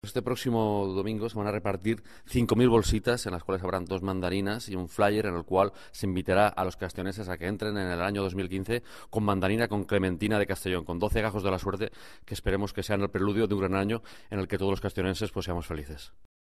Este próximo domingo se van a repartir 5.000 bolsitas en las cuales habrán dos mandarinas y un flyer en el cual se invitará a los castelloneses a que entren en el año 2015 con mandarina con clementina de Castellón, con 12 gajos de la suerte que esperemos que sean el preludio de un gran año en el que todos los castelloneses pues seamos felices.